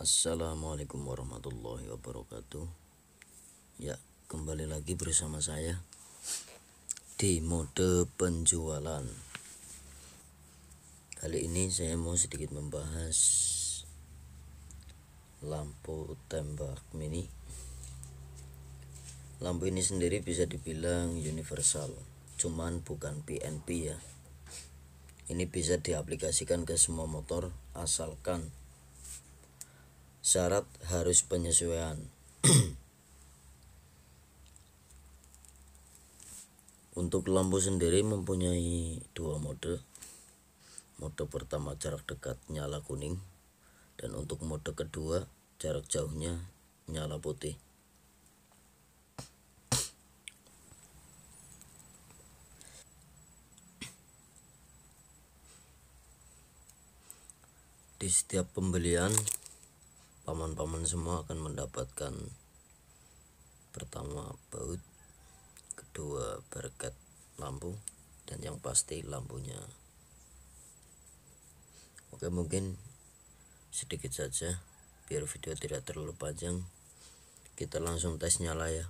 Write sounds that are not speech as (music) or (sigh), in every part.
Assalamualaikum warahmatullahi wabarakatuh Ya kembali lagi bersama saya Di mode penjualan Kali ini saya mau sedikit membahas Lampu tembak mini Lampu ini sendiri bisa dibilang universal Cuman bukan PNP ya ini bisa diaplikasikan ke semua motor asalkan syarat harus penyesuaian (clears throat) untuk lampu sendiri mempunyai dua mode mode pertama jarak dekat nyala kuning dan untuk mode kedua jarak jauhnya nyala putih di setiap pembelian paman-paman semua akan mendapatkan pertama baut kedua berkat lampu dan yang pasti lampunya oke mungkin sedikit saja biar video tidak terlalu panjang kita langsung tes nyala ya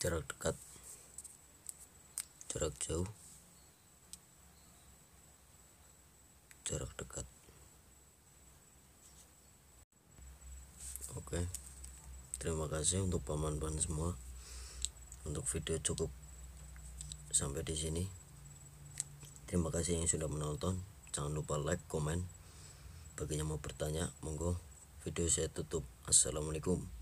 jarak dekat jarak jauh jarak dekat oke terima kasih untuk paman-paman semua untuk video cukup sampai di sini terima kasih yang sudah menonton jangan lupa like komen bagi yang mau bertanya monggo video saya tutup assalamualaikum